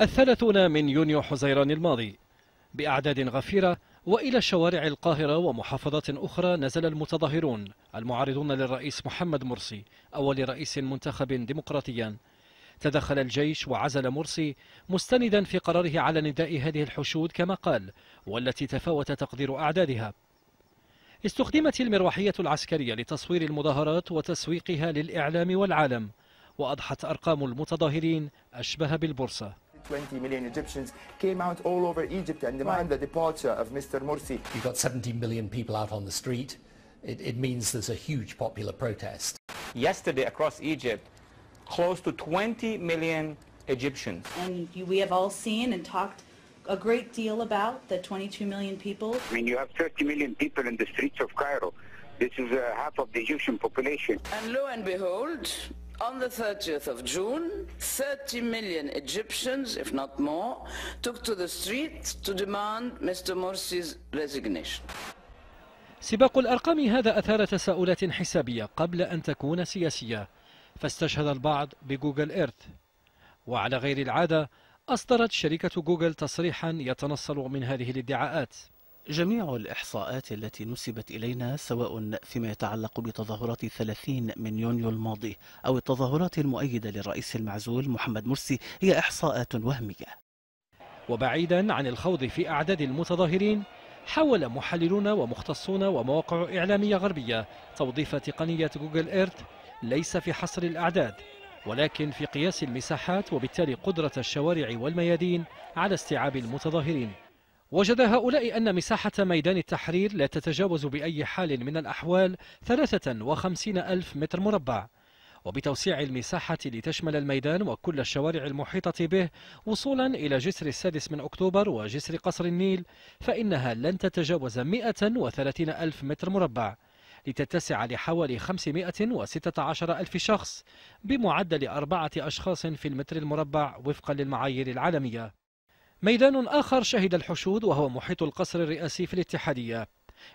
الثلاثون من يونيو حزيران الماضي بأعداد غفيرة وإلى شوارع القاهرة ومحافظات أخرى نزل المتظاهرون المعارضون للرئيس محمد مرسي أول رئيس منتخب ديمقراطيا تدخل الجيش وعزل مرسي مستندا في قراره على نداء هذه الحشود كما قال والتي تفاوت تقدير أعدادها استخدمت المروحية العسكرية لتصوير المظاهرات وتسويقها للإعلام والعالم وأضحت أرقام المتظاهرين أشبه بالبورصة 20 million Egyptians came out all over Egypt and demand the departure of Mr. Morsi. You've got 17 million people out on the street. It, it means there's a huge popular protest. Yesterday across Egypt, close to 20 million Egyptians. And we have all seen and talked a great deal about the 22 million people. I mean, you have 30 million people in the streets of Cairo. This is uh, half of the Egyptian population. And lo and behold, On the 30th of June, 30 million Egyptians, if not more, took to the streets to demand Mr. Morsi's resignation. سباق الأرقام هذا أثار تساؤلات حسابية قبل أن تكون سياسية فاستشهد البعض بجوجل إيرث وعلى غير العادة أصدرت شركة جوجل تصريحا يتنصل من هذه الادعاءات جميع الإحصاءات التي نسبت إلينا سواء فيما يتعلق بتظاهرات 30 من يونيو الماضي أو التظاهرات المؤيدة للرئيس المعزول محمد مرسي هي إحصاءات وهمية وبعيدا عن الخوض في أعداد المتظاهرين حاول محللون ومختصون ومواقع إعلامية غربية توظيف تقنية جوجل إيرث ليس في حصر الأعداد ولكن في قياس المساحات وبالتالي قدرة الشوارع والميادين على استيعاب المتظاهرين وجد هؤلاء أن مساحة ميدان التحرير لا تتجاوز بأي حال من الأحوال 53 ألف متر مربع وبتوسيع المساحة لتشمل الميدان وكل الشوارع المحيطة به وصولا إلى جسر السادس من أكتوبر وجسر قصر النيل فإنها لن تتجاوز 130 ألف متر مربع لتتسع لحوالي 516 ألف شخص بمعدل أربعة أشخاص في المتر المربع وفقا للمعايير العالمية ميدان آخر شهد الحشود وهو محيط القصر الرئاسي في الاتحادية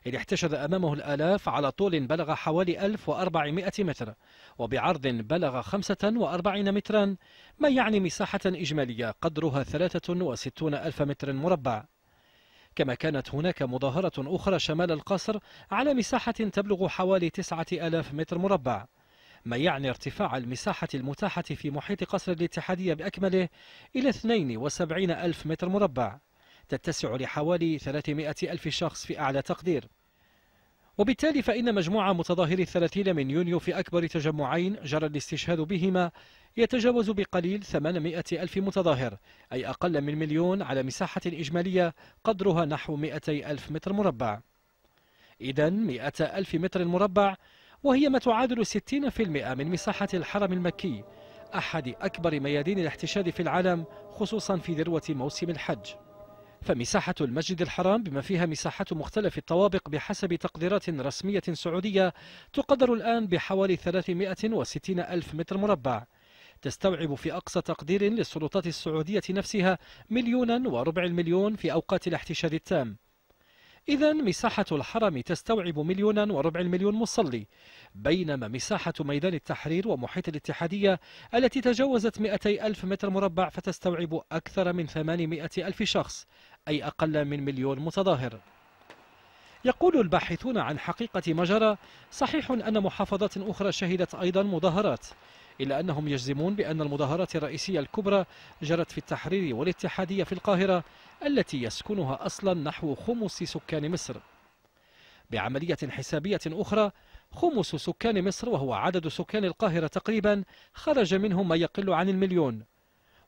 إذ احتشد أمامه الآلاف على طول بلغ حوالي 1400 متر وبعرض بلغ 45 مترا ما يعني مساحة إجمالية قدرها 63 ألف متر مربع كما كانت هناك مظاهرة أخرى شمال القصر على مساحة تبلغ حوالي 9000 متر مربع ما يعني ارتفاع المساحة المتاحة في محيط قصر الاتحادية بأكمله إلى 72 ألف متر مربع تتسع لحوالي 300 ألف شخص في أعلى تقدير وبالتالي فإن مجموع متظاهري الثلاثين من يونيو في أكبر تجمعين جرى الاستشهاد بهما يتجاوز بقليل 800 ألف متظاهر أي أقل من مليون على مساحة إجمالية قدرها نحو 200 ألف متر مربع إذا 200 ألف متر مربع وهي ما تعادل 60% من مساحة الحرم المكي أحد أكبر ميادين الاحتشاد في العالم خصوصا في ذروة موسم الحج فمساحة المسجد الحرام بما فيها مساحة مختلف الطوابق بحسب تقديرات رسمية سعودية تقدر الآن بحوالي 360 ألف متر مربع تستوعب في أقصى تقدير للسلطات السعودية نفسها مليونا وربع المليون في أوقات الاحتشاد التام إذا مساحة الحرم تستوعب مليونا وربع المليون مصلي بينما مساحة ميدان التحرير ومحيط الاتحادية التي تجاوزت 200 ألف متر مربع فتستوعب أكثر من 800 ألف شخص أي أقل من مليون متظاهر يقول الباحثون عن حقيقة ما جرى صحيح أن محافظات أخرى شهدت أيضا مظاهرات إلا أنهم يجزمون بأن المظاهرات الرئيسية الكبرى جرت في التحرير والاتحادية في القاهرة التي يسكنها أصلا نحو خمس سكان مصر بعملية حسابية أخرى خمس سكان مصر وهو عدد سكان القاهرة تقريبا خرج منهم ما يقل عن المليون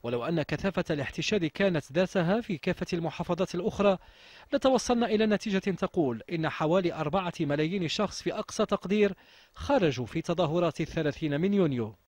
ولو أن كثافة الاحتشاد كانت ذاتها في كافة المحافظات الأخرى لتوصلنا إلى نتيجة تقول إن حوالي أربعة ملايين شخص في أقصى تقدير خرجوا في تظاهرات الثلاثين من يونيو